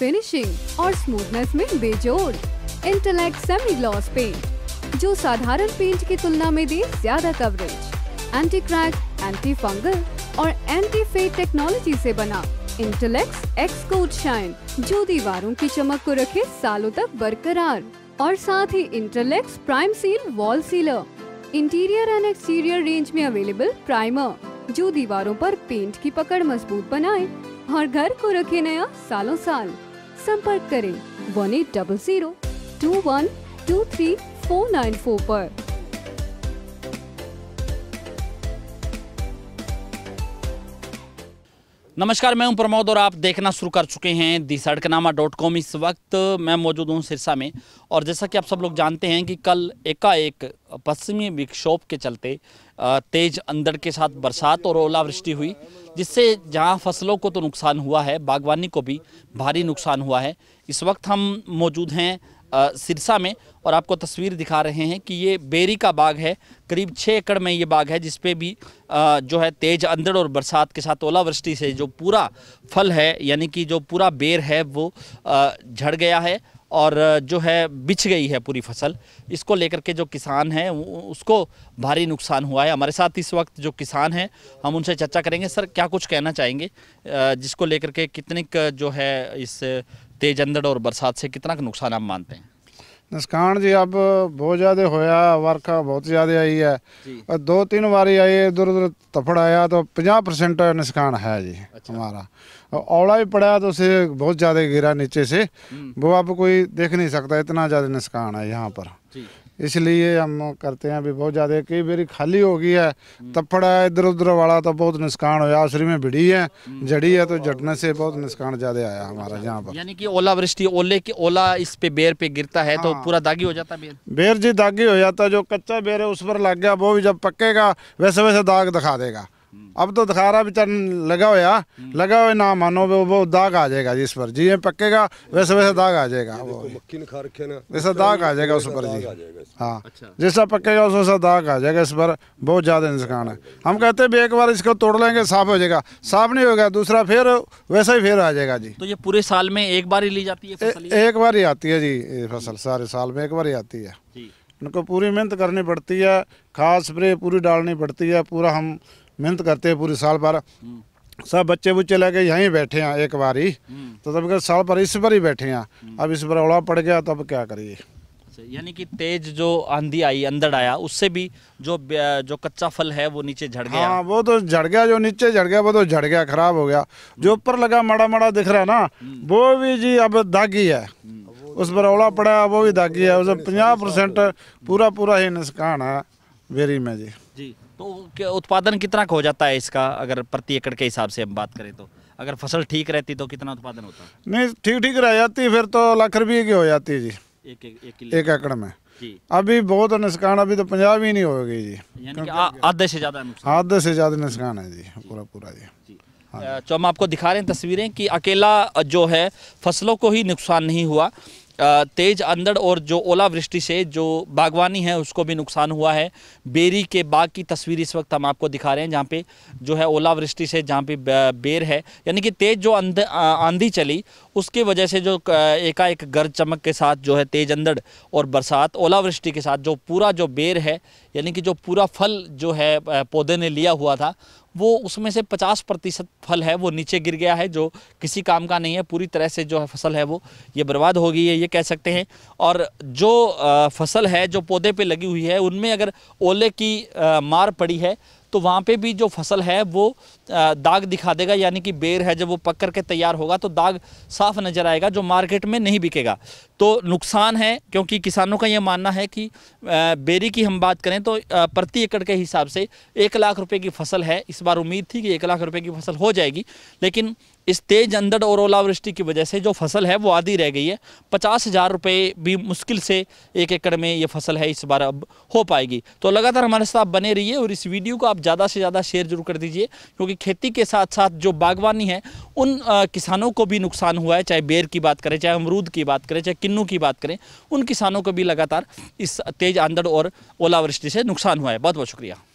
Finishing और smoothness में बेजोड़ इंटेलेक्ट सेमी ग्लॉस पेंट जो साधारण पेंट की तुलना में दे ज्यादा coverage anti crack anti fungal और एंटी फेड टेक्नोलॉजी से बना इंटेलेक्स एक्स कोट शाइन जो दीवारों की चमक को रखे सालों तक बरकरार और साथ ही Intellex prime seal wall sealer interior and exterior range में अवेलेबल प्राइमर जो दीवारों पर पेंट की पकड़ मजबूत बनाए और घर को रखे नया सालों साल संपर्क करें one eight double zero two one two three four nine four पर नमस्कार मैं हूं प्रमोद और आप देखना शुरू कर चुके हैं दी सड़कनामा डॉट कॉम इस वक्त मैं मौजूद हूं सिरसा में और जैसा कि आप सब लोग जानते हैं कि कल एकाएक पश्चिमी विक्षोभ के चलते तेज अंदर के साथ बरसात और ओलावृष्टि हुई जिससे जहां फसलों को तो नुकसान हुआ है बागवानी को भी भारी नुकसान हुआ है इस वक्त हम मौजूद हैं सिरसा में और आपको तस्वीर दिखा रहे हैं कि ये बेरी का बाग है करीब छः एकड़ में ये बाग है जिसपे भी जो है तेज अंदर और बरसात के साथ ओलावृष्टि से जो पूरा फल है यानी कि जो पूरा बेर है वो झड़ गया है और जो है बिछ गई है पूरी फसल इसको लेकर के जो किसान हैं उसको भारी नुकसान हुआ है हमारे साथ इस वक्त जो किसान हैं हम उनसे चर्चा करेंगे सर क्या कुछ कहना चाहेंगे जिसको लेकर के कितने जो है इस तेज अंदर और बरसात से कितना का नुकसान आप मानते हैं ਨਸਕਾਨ ਜੀ ਅਬ ਬਹੁਤ ਜ਼ਿਆਦਾ ਹੋਇਆ ਵਰਖਾ ਬਹੁਤ ਜ਼ਿਆਦਾ ਆਈ ਹੈ ਜੀ ਦੋ ਤਿੰਨ ਵਾਰੀ ਆਏ ਇਧਰ ਉਧਰ ਤਫੜ ਆਇਆ ਤਾਂ 50% ਨਸਕਾਨ ਹੈ ਜੀ ਹਮਾਰਾ ਔਲਾ ਵੀ ਪੜਿਆ ਤੁਸੀਂ ਬਹੁਤ ਜ਼ਿਆਦਾ ਗਿਰਾ ਨੀਚੇ ਸੇ ਬੋ ਅਬ ਕੋਈ ਦੇਖ ਨਹੀਂ ਸਕਦਾ ਇਤਨਾ ਜ਼ਿਆਦਾ ਨਸਕਾਨ ਹੈ ਯਹਾਂ ਪਰ ਜੀ इसलिए हम करते हैं अभी बहुत ज़्यादा कई बारी खाली हो गई है तपड़ है इधर उधर वाला तो बहुत नुकसान होया आसरी में भिड़ी है हम्म। जड़ी है तो जटने से बहुत नुकसान ज़्यादा आया हमारा यहाँ पर यानी कि ओलावृष्टि ओले की ओला इस पे बेर पे गिरता है तो हाँ। पूरा दागी हो जाता है बेर बेर जी दागी हो जाता है जो कच्चा बेर है उस पर लग गया वो भी जब पकेगा वैसे वैसे दाग दिखा देगा अब तो दखारा भी चरण लगा हुआ हाँ। लगा हुआ ना मानो वो वो दाग आ जाएगा जिस पर जी पकेगा वैसे वैसे दाग आ जाएगा वो वैसा दाग आ जाएगा उस पर जी हाँ अच्छा। जैसा पकेगा उस वैसा दाग आ जाएगा इस पर बहुत ज़्यादा नुकसान है हम कहते हैं भी एक बार इसको तोड़ लेंगे साफ हो जाएगा साफ नहीं होगा दूसरा फिर वैसा ही फिर आ जाएगा जी तो ये पूरे साल में एक बार ही ली जाती है एक बार ही आती है जी फसल सारे साल में एक बार ही आती है उनको पूरी मेहनत करनी पड़ती है खाद स्प्रे पूरी डालनी पड़ती है पूरा हम मेहनत करते हैं पूरी साल भर सब बच्चे बुच्चे लेके यहीं बैठे हैं एक बार ही तो तब साल भर इस पर ही बैठे हैं अब इस पर ओला पड़ गया तो अब क्या करिए अच्छा, यानी कि तेज जो आंधी आई अंदर आया उससे भी जो जो कच्चा फल है वो नीचे झड़ गया हाँ वो तो झड़ गया जो नीचे झड़ गया वो तो झड़ गया खराब हो गया जो हम्म। ऊपर लगा मड़ा मड़ा दिख रहा है ना हम्म। वो भी जी अब दागी है हम्म। उस पर ओला पड़ा वो भी दागी है उसमें पचास परसेंट पूरा पूरा ही नुकसान है वेरी में जी जी तो उत्पादन कितना हो जाता है इसका अगर प्रति एकड़ के हिसाब से हम बात करें तो अगर फसल ठीक रहती तो कितना उत्पादन होता नहीं ठीक ठीक रह जाती फिर तो लाख रुपये की हो जाती जी एक एक एकड़ में अभी बहुत नुकसान अभी तो पंजाब ही नहीं गई जी आधे से ज्यादा आधे से ज्यादा नुकसान है जी पूरा पूरा जी हाँ। तो हम आपको दिखा रहे हैं तस्वीरें कि अकेला जो है फसलों को ही नुकसान नहीं हुआ तेज़ अंधड़ और जो ओलावृष्टि से जो बागवानी है उसको भी नुकसान हुआ है बेरी के बाग की तस्वीर इस वक्त हम आपको दिखा रहे हैं जहाँ पे जो है ओलावृष्टि से जहाँ पे बेर है यानी कि तेज़ जो आंधी चली उसकी वजह से जो एकाएक गर्ज चमक के साथ जो है तेज अंदड़ और बरसात ओलावृष्टि के साथ जो पूरा जो बेर है यानी कि जो पूरा फल जो है पौधे ने लिया हुआ था वो उसमें से 50 प्रतिशत फल है वो नीचे गिर गया है जो किसी काम का नहीं है पूरी तरह से जो है फसल है वो ये बर्बाद हो गई है ये कह सकते हैं और जो फसल है जो पौधे पे लगी हुई है उनमें अगर ओले की मार पड़ी है तो वहाँ पे भी जो फसल है वो दाग दिखा देगा यानी कि बेर है जब वो पक कर के तैयार होगा तो दाग साफ नज़र आएगा जो मार्केट में नहीं बिकेगा तो नुकसान है क्योंकि किसानों का ये मानना है कि बेरी की हम बात करें तो प्रति एकड़ के हिसाब से एक लाख रुपये की फसल है इस बार उम्मीद थी कि एक लाख रुपये की फसल हो जाएगी लेकिन इस तेज अंधड़ और ओलावृष्टि की वजह से जो फसल है वो आधी रह गई है पचास हज़ार रुपये भी मुश्किल से एक एकड़ में ये फसल है इस बार अब हो पाएगी तो लगातार हमारे साथ बने रहिए और इस वीडियो को आप ज़्यादा से ज़्यादा शेयर जरूर कर दीजिए क्योंकि खेती के साथ साथ जो बागवानी है उन किसानों को भी नुकसान हुआ है चाहे बेर की बात करें चाहे अमरूद की बात करें चाहे किन्नू की बात करें उन किसानों को भी लगातार इस तेज़ आंधड़ और ओलावृष्टि से नुकसान हुआ है बहुत बहुत शुक्रिया